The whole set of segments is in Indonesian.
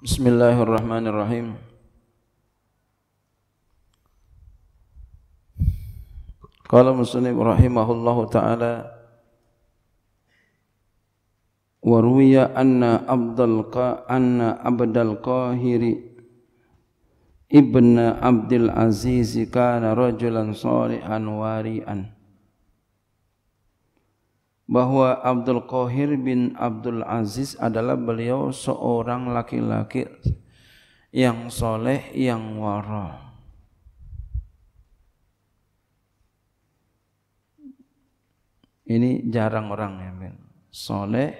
Bismillahirrahmanirrahim. Qala muslim rahimahullahu taala wa ruwiya anna abdal qa anna abdal qahiri ibna abdul aziz kana rajulan salihan wari'an bahwa Abdul Qahir bin Abdul Aziz adalah beliau seorang laki-laki yang soleh, yang wara. Ini jarang orang ya, ben. soleh,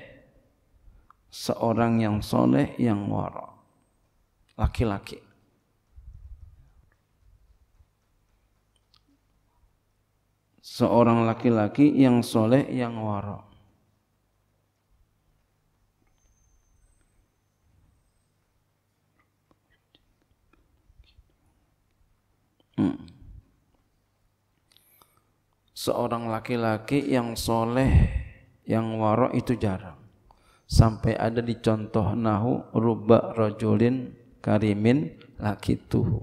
seorang yang soleh, yang wara, laki-laki. seorang laki-laki yang soleh yang waro. Hmm. Seorang laki-laki yang soleh, yang waro itu jarang. Sampai ada di contoh nahu ruba rojulin karimin lakituhu.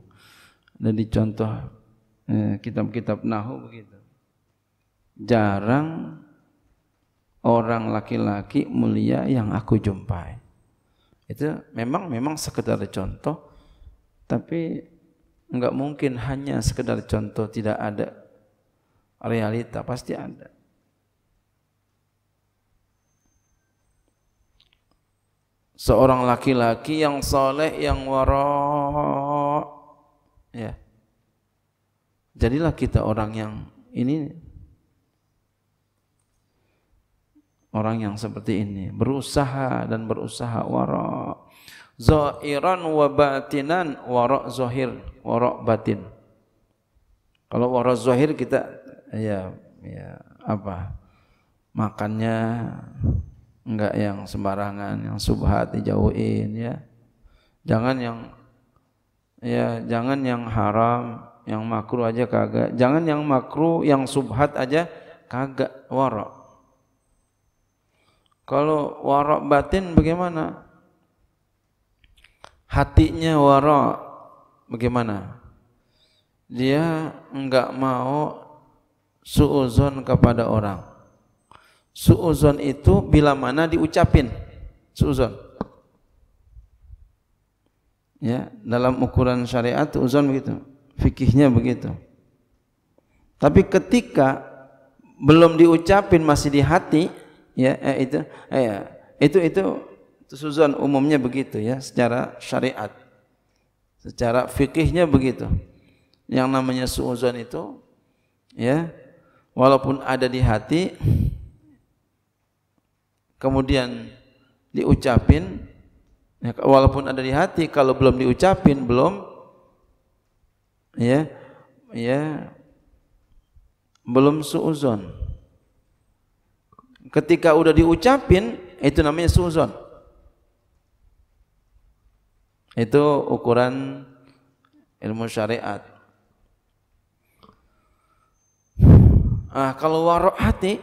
Ada di contoh eh, kitab-kitab eh, nahu begitu jarang orang laki-laki mulia yang aku jumpai. Itu memang memang sekedar contoh, tapi nggak mungkin hanya sekedar contoh tidak ada realita pasti ada. Seorang laki-laki yang soleh, yang waro, ya. Jadilah kita orang yang ini orang yang seperti ini berusaha dan berusaha wara zohiran wa batinan wara zahir batin kalau wara zahir kita ya ya apa makannya enggak yang sembarangan yang subhat dijauhin ya jangan yang ya jangan yang haram yang makruh aja kagak jangan yang makruh yang subhat aja kagak warok. Kalau warok batin bagaimana? Hatinya warok bagaimana? Dia enggak mau suuzon kepada orang. Suuzon itu bila mana diucapin. Suuzon. Ya, dalam ukuran syariat uzon begitu. Fikihnya begitu. Tapi ketika belum diucapin masih di hati, ya eh, itu eh, ya. itu itu suzon umumnya begitu ya secara syariat secara fikihnya begitu yang namanya suzon itu ya walaupun ada di hati kemudian diucapin ya, walaupun ada di hati kalau belum diucapin belum ya ya belum suuzon ketika udah diucapin itu namanya suzon itu ukuran ilmu syariat ah kalau warok hati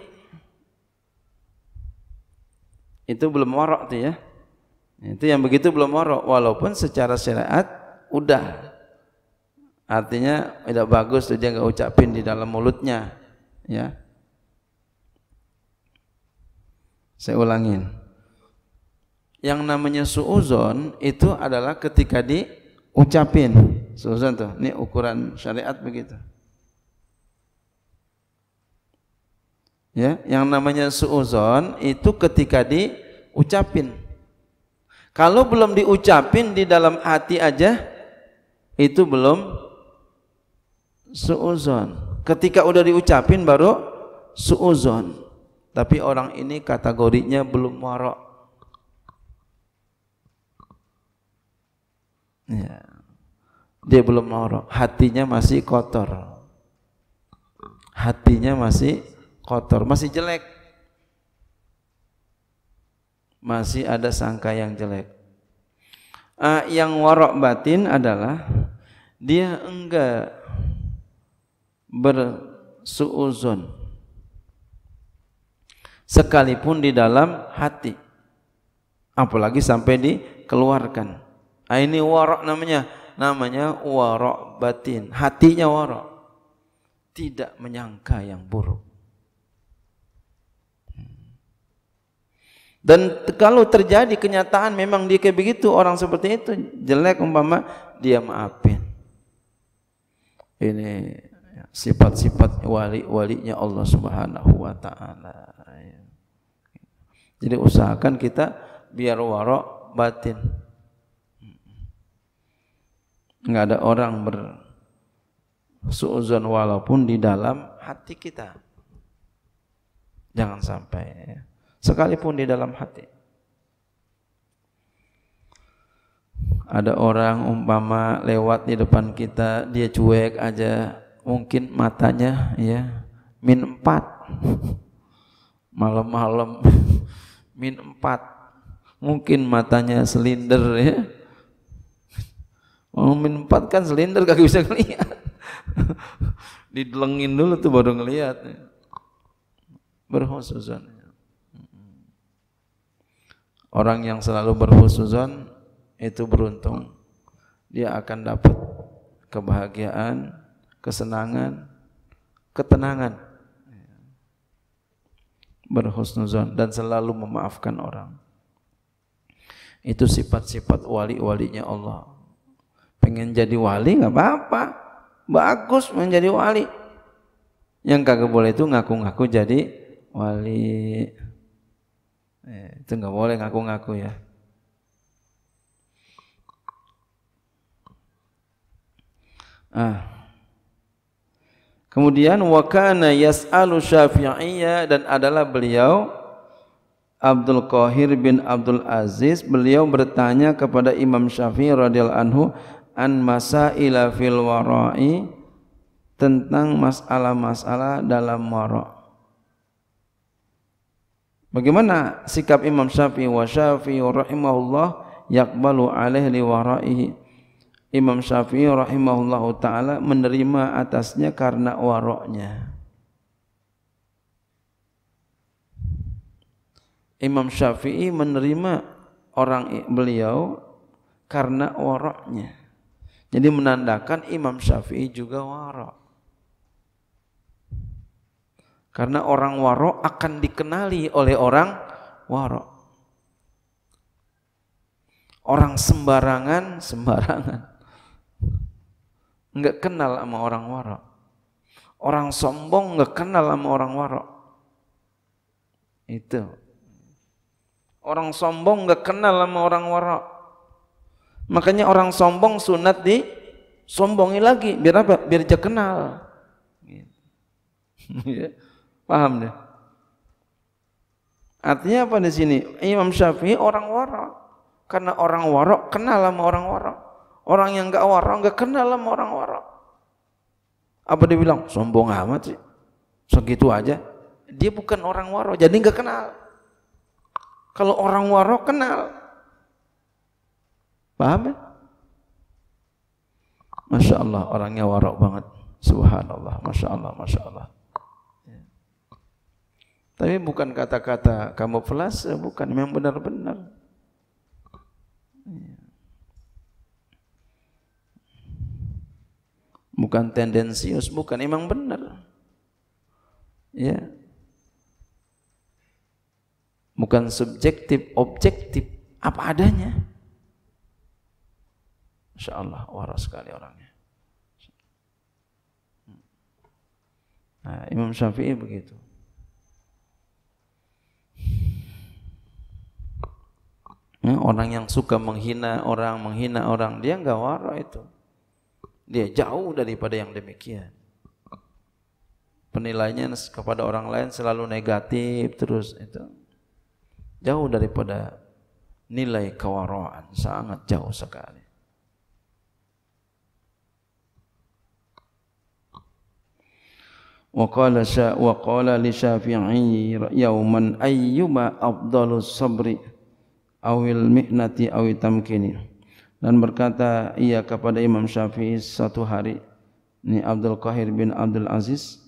itu belum warok tuh ya itu yang begitu belum warok walaupun secara syariat udah artinya tidak bagus tuh dia nggak ucapin di dalam mulutnya ya Saya ulangin. Yang namanya suuzon itu adalah ketika diucapin. Suuzon tuh, ini ukuran syariat begitu. Ya, yang namanya suuzon itu ketika diucapin. Kalau belum diucapin di dalam hati aja itu belum suuzon. Ketika udah diucapin baru suuzon. Tapi orang ini kategorinya belum warok. Ya. Dia belum warok, hatinya masih kotor. Hatinya masih kotor, masih jelek. Masih ada sangka yang jelek. Uh, yang warok batin adalah dia enggak bersuuzon sekalipun di dalam hati apalagi sampai dikeluarkan nah, ini warok namanya namanya warok batin hatinya warok tidak menyangka yang buruk dan kalau terjadi kenyataan memang dia kayak begitu orang seperti itu jelek umpama dia maafin ini sifat-sifat wali-walinya Allah Subhanahu wa taala. Jadi usahakan kita biar warok batin. Enggak ada orang suuzon walaupun di dalam hati kita. Jangan sampai ya. sekalipun di dalam hati. Ada orang umpama lewat di depan kita, dia cuek aja, mungkin matanya ya min empat malam-malam min empat mungkin matanya selinder ya oh, min empat kan selinder kagak bisa ngelihat didelengin dulu tuh baru ngelihat ya. berhususan ya. orang yang selalu berhususan itu beruntung dia akan dapat kebahagiaan kesenangan, ketenangan. Berhusnuzon dan selalu memaafkan orang. Itu sifat-sifat wali-walinya Allah. Pengen jadi wali nggak apa-apa. Bagus menjadi wali. Yang kagak boleh itu ngaku-ngaku jadi wali. Eh, itu nggak boleh ngaku-ngaku ya. Ah. Kemudian wakana yas'alu syafi'iyya dan adalah beliau Abdul Qahir bin Abdul Aziz beliau bertanya kepada Imam Syafi'i radhiyallahu anhu an masaila fil wara'i tentang masalah-masalah dalam wara. Bagaimana sikap Imam Syafi'i wa Syafi'i rahimahullah yakbalu alaihi li wara'ihi Imam Syafi'i rahimahullahu taala menerima atasnya karena waroknya. Imam Syafi'i menerima orang beliau karena waroknya. Jadi menandakan Imam Syafi'i juga warok. Karena orang warok akan dikenali oleh orang warok. Orang sembarangan sembarangan enggak kenal sama orang warok. Orang sombong enggak kenal sama orang warok. Itu. Orang sombong enggak kenal sama orang warok. Makanya orang sombong sunat di sombongi lagi biar apa? Biar dia kenal. Gitu. Ya, paham deh. Artinya apa di sini? Imam Syafi'i orang warok. Karena orang warok kenal sama orang warok. Orang yang nggak warok nggak kenal sama orang warok. Apa dia bilang? Sombong amat sih. Segitu aja. Dia bukan orang warok, jadi nggak kenal. Kalau orang warok kenal. Paham ya? Masya Allah orangnya warok banget. Subhanallah, Masya Allah, Masya Allah. Ya. Tapi bukan kata-kata kamuflase, bukan. Memang benar-benar. bukan tendensius, bukan emang benar. Ya. Bukan subjektif, objektif, apa adanya. Insya Allah waras sekali orangnya. Nah, Imam Syafi'i begitu. Nah, orang yang suka menghina orang, menghina orang, dia nggak waro itu. Dia jauh daripada yang demikian. Penilainya kepada orang lain selalu negatif terus itu. Jauh daripada nilai kewaraan, sangat jauh sekali. وقال شا وقال لشافعي يوما أيما أفضل الصبر أو المحنة أو التمكين dan berkata ia kepada Imam Syafi'i satu hari ni Abdul Qahir bin Abdul Aziz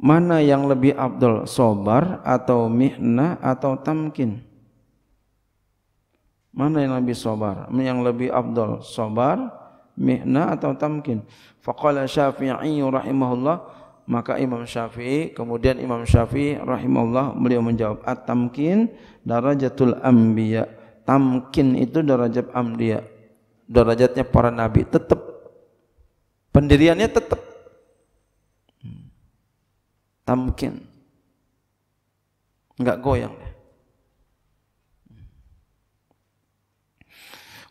mana yang lebih abdul sobar atau mihna atau tamkin mana yang lebih sobar yang lebih abdul sobar mihna atau tamkin faqala syafi'i rahimahullah maka Imam Syafi'i kemudian Imam Syafi'i rahimahullah beliau menjawab at-tamkin darajatul anbiya tamkin itu derajat amdia derajatnya para nabi tetap pendiriannya tetap tamkin enggak goyang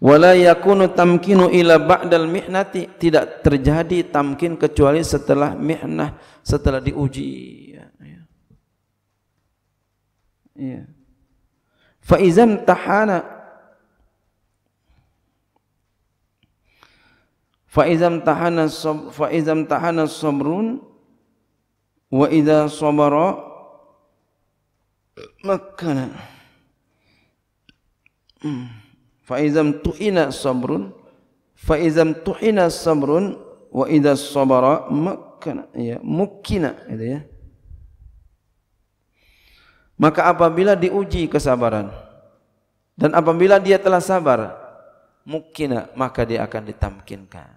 wala yakunu tamkinu ila ba'dal mihnati tidak terjadi tamkin kecuali setelah mihnah setelah diuji ya, ya. فإذا امتحن فإذا امتحن الصبر فإذا امتحن الصبرون وإذا صبر مكن فإذا امتحن الصبر فإذا امتحن الصبر وإذا صبر مكن يا mukina ya Maka apabila diuji kesabaran dan apabila dia telah sabar, mungkin maka dia akan ditamkinkan.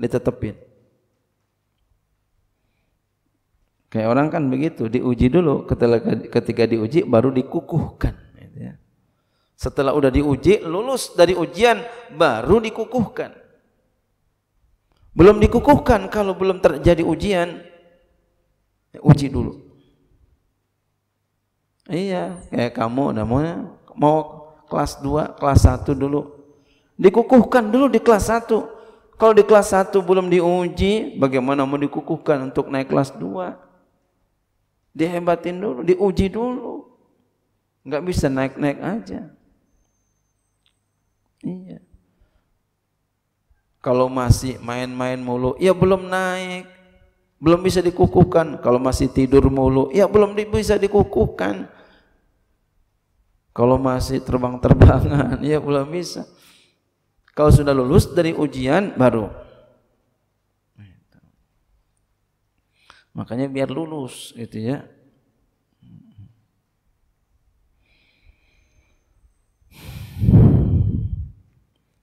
Ditetepin. Kayak orang kan begitu, diuji dulu, ketika, ketika diuji baru dikukuhkan. Gitu ya. Setelah udah diuji, lulus dari ujian baru dikukuhkan. Belum dikukuhkan kalau belum terjadi ujian, uji dulu iya kayak kamu namanya mau kelas 2 kelas 1 dulu dikukuhkan dulu di kelas 1 kalau di kelas 1 belum diuji bagaimana mau dikukuhkan untuk naik kelas 2 dihebatin dulu diuji dulu nggak bisa naik-naik aja iya kalau masih main-main mulu ya belum naik belum bisa dikukuhkan kalau masih tidur mulu. Ya belum bisa dikukuhkan. Kalau masih terbang-terbangan, ya belum bisa. Kalau sudah lulus dari ujian baru. Makanya biar lulus gitu ya.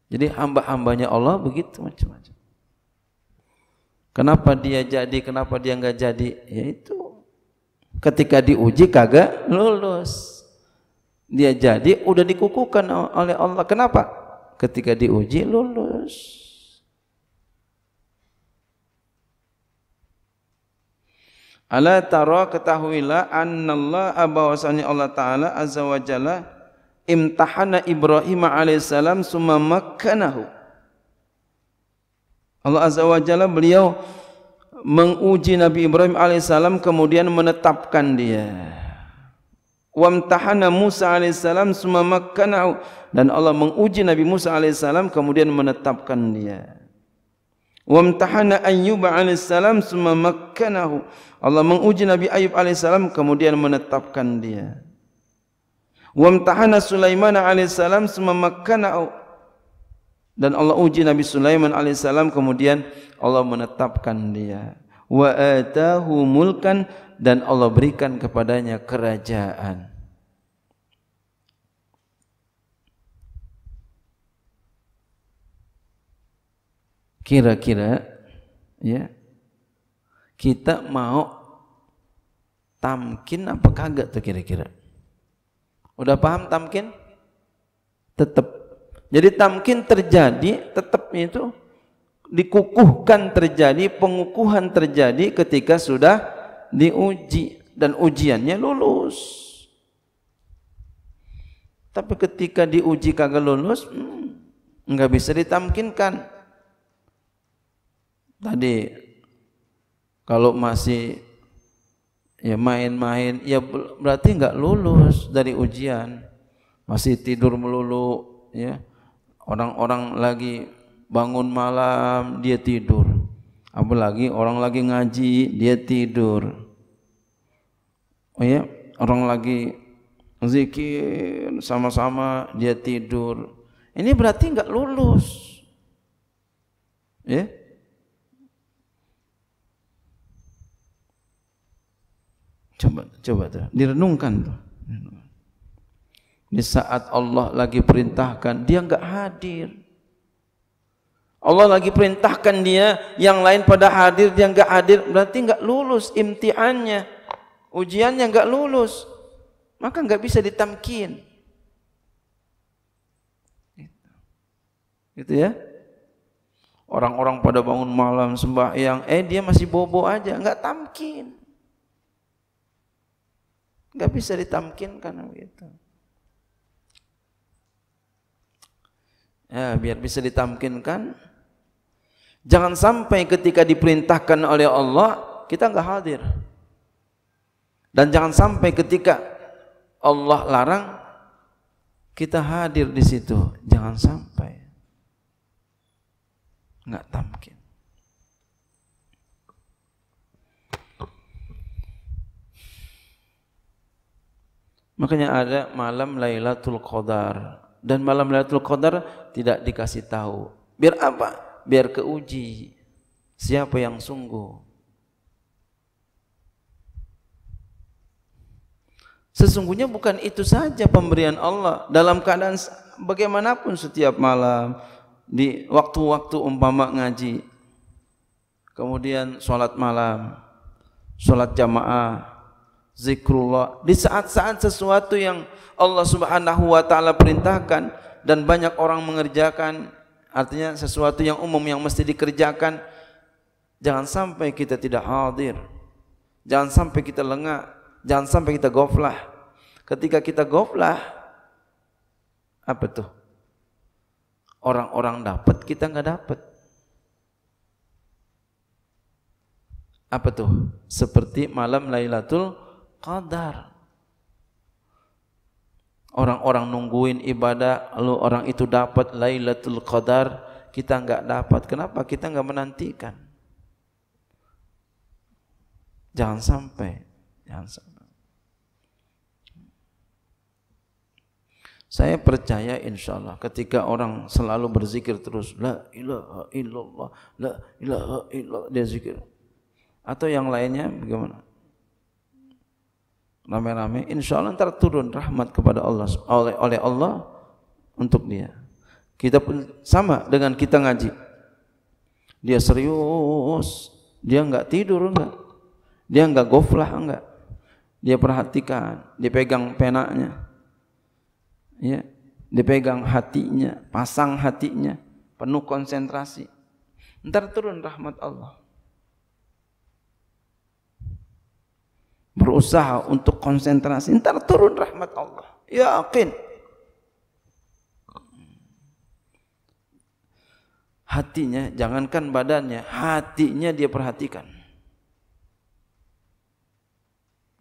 Jadi hamba-hambanya Allah begitu macam-macam. Kenapa dia jadi, kenapa dia nggak jadi? Ya itu ketika diuji kagak lulus. Dia jadi udah dikukuhkan oleh Allah. Kenapa? Ketika diuji lulus. Ala tara ketahuilah annallah bahwasanya Allah taala azza wa jalla imtahana Ibrahim alaihissalam summa makkanahu Allah Azza wa Jalla beliau menguji Nabi Ibrahim alaihissalam kemudian menetapkan dia. Wa Wamtahana Musa alaihissalam summa makkanahu dan Allah menguji Nabi Musa alaihissalam kemudian menetapkan dia. Wa Wamtahana Ayyub alaihissalam summa makkanahu. Allah menguji Nabi Ayyub alaihissalam kemudian menetapkan dia. Wa Wamtahana Sulaiman alaihissalam summa makkanahu. dan Allah uji Nabi Sulaiman alaihissalam kemudian Allah menetapkan dia wa atahu mulkan dan Allah berikan kepadanya kerajaan kira-kira ya kita mau tamkin apa kagak tuh kira-kira udah paham tamkin tetap jadi tamkin terjadi tetap itu dikukuhkan terjadi, pengukuhan terjadi ketika sudah diuji dan ujiannya lulus. Tapi ketika diuji kagak lulus, hmm, nggak bisa ditamkinkan. Tadi kalau masih ya main-main, ya berarti enggak lulus dari ujian, masih tidur melulu, ya Orang-orang lagi bangun malam dia tidur. Apalagi orang lagi ngaji dia tidur. Oh ya, orang lagi zikir sama-sama dia tidur. Ini berarti nggak lulus. Ya. Coba coba tuh, direnungkan tuh. Di saat Allah lagi perintahkan, dia enggak hadir. Allah lagi perintahkan dia, yang lain pada hadir, dia enggak hadir, berarti enggak lulus imtihannya. Ujiannya enggak lulus. Maka enggak bisa ditamkin. Gitu ya. Orang-orang pada bangun malam sembahyang, eh dia masih bobo aja, enggak tamkin. Enggak bisa ditamkinkan begitu. ya, biar bisa ditamkinkan jangan sampai ketika diperintahkan oleh Allah kita nggak hadir dan jangan sampai ketika Allah larang kita hadir di situ jangan sampai nggak tamkin Makanya ada malam Lailatul Qadar dan malam Lailatul Qadar tidak dikasih tahu. Biar apa? Biar keuji siapa yang sungguh. Sesungguhnya bukan itu saja pemberian Allah dalam keadaan bagaimanapun setiap malam di waktu-waktu umpama ngaji kemudian sholat malam sholat jamaah zikrullah. Di saat-saat sesuatu yang Allah Subhanahu wa taala perintahkan dan banyak orang mengerjakan, artinya sesuatu yang umum yang mesti dikerjakan, jangan sampai kita tidak hadir. Jangan sampai kita lengah, jangan sampai kita goflah. Ketika kita goflah, apa tuh? Orang-orang dapat, kita nggak dapat. Apa tuh? Seperti malam Lailatul qadar orang-orang nungguin ibadah lalu orang itu dapat Lailatul Qadar kita nggak dapat kenapa kita nggak menantikan jangan sampai jangan sampai saya percaya insya Allah ketika orang selalu berzikir terus la ilaha illallah la ilaha illallah dia zikir atau yang lainnya bagaimana rame-rame insya Allah ntar turun rahmat kepada Allah oleh oleh Allah untuk dia kita pun sama dengan kita ngaji dia serius dia enggak tidur enggak dia enggak goflah enggak dia perhatikan dia pegang penanya ya dia pegang hatinya pasang hatinya penuh konsentrasi ntar turun rahmat Allah berusaha untuk konsentrasi, ntar turun rahmat Allah. Yakin. Hatinya, jangankan badannya, hatinya dia perhatikan.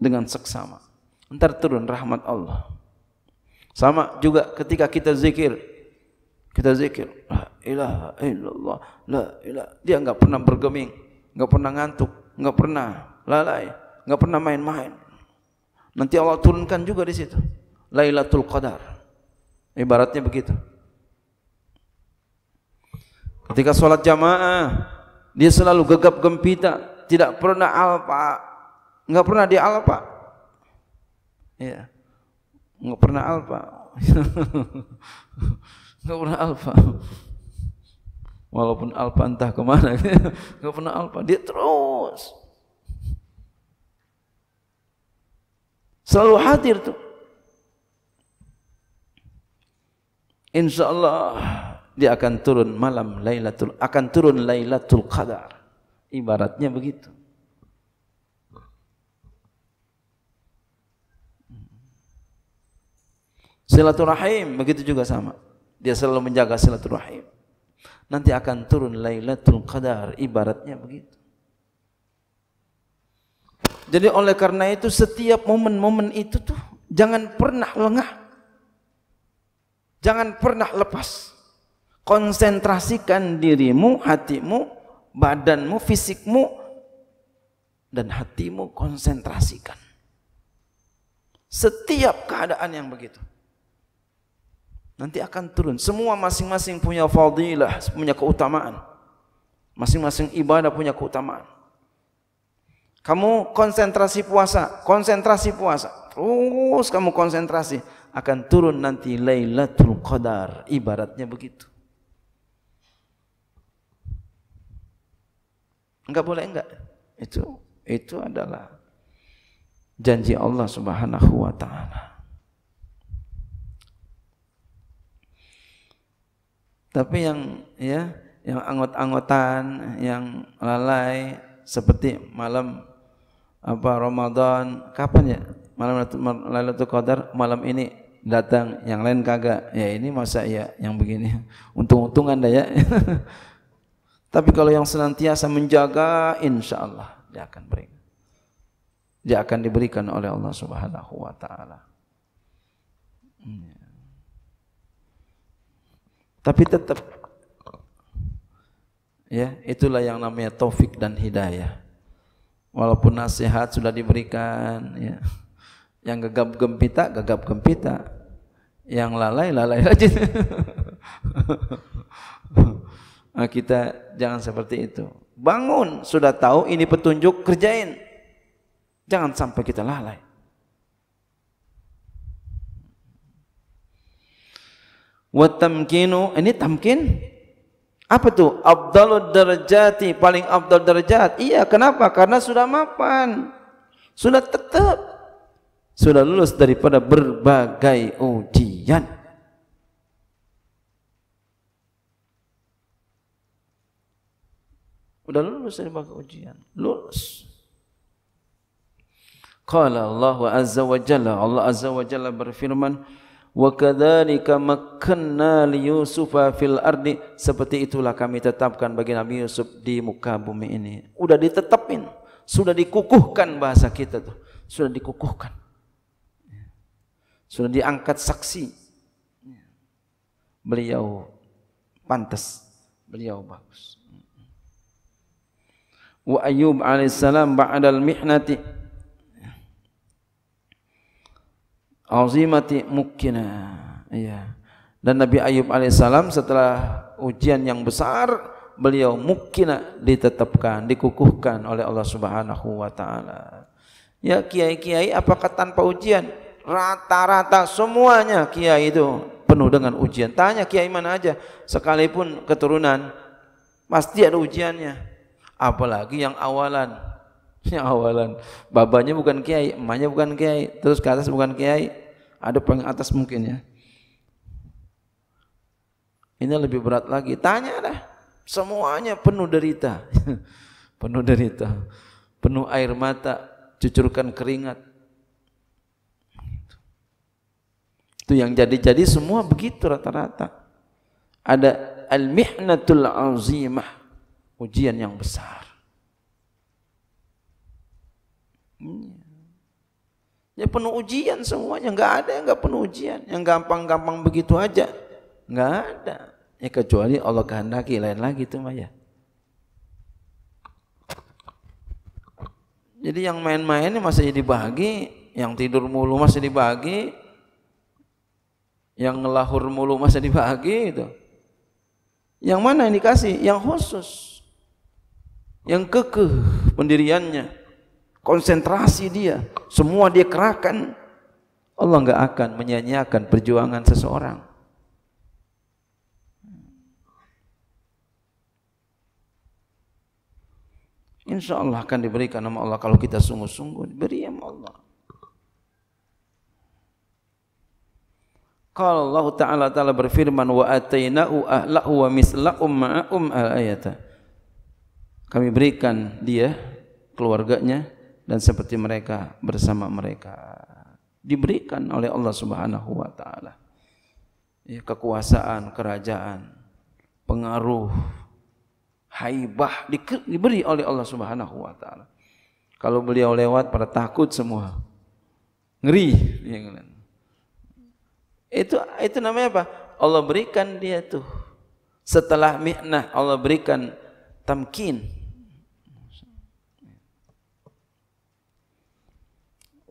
Dengan seksama. Ntar turun rahmat Allah. Sama juga ketika kita zikir. Kita zikir. La ilaha illallah. La ilaha. Dia enggak pernah bergeming. Enggak pernah ngantuk. Enggak pernah lalai nggak pernah main-main. Nanti Allah turunkan juga di situ. Lailatul Qadar. Ibaratnya begitu. Ketika sholat jamaah, dia selalu gegap gempita, tidak pernah alfa nggak pernah dia alfa Ya, nggak pernah alfa nggak pernah alfa Walaupun alfa entah kemana, nggak pernah alfa Dia terus Selalu hadir tuh. Insya Allah dia akan turun malam Lailatul akan turun Lailatul Qadar. Ibaratnya begitu. Silaturahim begitu juga sama. Dia selalu menjaga silaturahim. Nanti akan turun Lailatul Qadar, ibaratnya begitu. Jadi oleh karena itu setiap momen-momen itu tuh jangan pernah lengah. Jangan pernah lepas. Konsentrasikan dirimu, hatimu, badanmu, fisikmu dan hatimu konsentrasikan. Setiap keadaan yang begitu. Nanti akan turun. Semua masing-masing punya fadilah, punya keutamaan. Masing-masing ibadah punya keutamaan. Kamu konsentrasi puasa, konsentrasi puasa. Terus kamu konsentrasi akan turun nanti Lailatul Qadar, ibaratnya begitu. Enggak boleh enggak? Itu itu adalah janji Allah Subhanahu wa taala. Tapi yang ya yang anggot-anggotan, yang lalai seperti malam apa Ramadan kapan ya malam itu Qadar malam ini datang yang lain kagak ya ini masa ya yang begini untung-untungan dah ya tapi kalau yang senantiasa menjaga insya Allah dia akan beri dia akan diberikan oleh Allah Subhanahu wa taala hmm. tapi tetap ya itulah yang namanya taufik dan hidayah walaupun nasihat sudah diberikan ya. yang gegap gempita gegap gempita yang lalai lalai aja nah, kita jangan seperti itu bangun sudah tahu ini petunjuk kerjain jangan sampai kita lalai wa tamkinu ini tamkin apa tuh? Abdalul darjati, paling abdal darjat. Iya, kenapa? Karena sudah mapan. Sudah tetap. Sudah lulus daripada berbagai ujian. Sudah lulus dari berbagai ujian. Lulus. Qala Allah Azza wa Jalla. Allah Azza wa Jalla berfirman, wa kadzalika makkanna li yusufa fil ardi seperti itulah kami tetapkan bagi Nabi Yusuf di muka bumi ini sudah ditetapin sudah dikukuhkan bahasa kita tuh sudah dikukuhkan sudah diangkat saksi beliau pantas beliau bagus wa ayyub alaihi salam ba'dal mihnati azimati mukina. Iya. Dan Nabi Ayub alaihissalam setelah ujian yang besar beliau mukina ditetapkan, dikukuhkan oleh Allah Subhanahu wa taala. Ya kiai-kiai apakah tanpa ujian? Rata-rata semuanya kiai itu penuh dengan ujian. Tanya kiai mana aja, sekalipun keturunan pasti ada ujiannya. Apalagi yang awalan ya awalan babanya bukan kiai emaknya bukan kiai terus ke atas bukan kiai ada paling atas mungkin ya ini lebih berat lagi tanya dah semuanya penuh derita penuh derita penuh air mata cucurkan keringat itu yang jadi-jadi semua begitu rata-rata ada al-mihnatul azimah ujian yang besar Iya. Ya penuh ujian semuanya, nggak ada yang nggak penuh ujian, yang gampang-gampang begitu aja, nggak ada. Ya kecuali Allah kehendaki lain lagi itu mah ya. Jadi yang main-main masih dibagi, yang tidur mulu masih dibagi, yang ngelahur mulu masih dibagi itu. Yang mana yang dikasih? Yang khusus. Yang kekeh pendiriannya konsentrasi dia, semua dia kerahkan, Allah enggak akan menyanyiakan perjuangan seseorang. Insya Allah akan diberikan nama Allah kalau kita sungguh-sungguh diberi ya Allah. Kalau Allah Ta'ala Ta'ala berfirman wa ataina'u ahlahu wa misla'um ma'um al Kami berikan dia keluarganya dan seperti mereka bersama mereka diberikan oleh Allah Subhanahu wa taala. Ya, kekuasaan, kerajaan, pengaruh, haibah di, diberi oleh Allah Subhanahu wa taala. Kalau beliau lewat pada takut semua. Ngeri Itu itu namanya apa? Allah berikan dia tuh. Setelah mi'nah Allah berikan tamkin.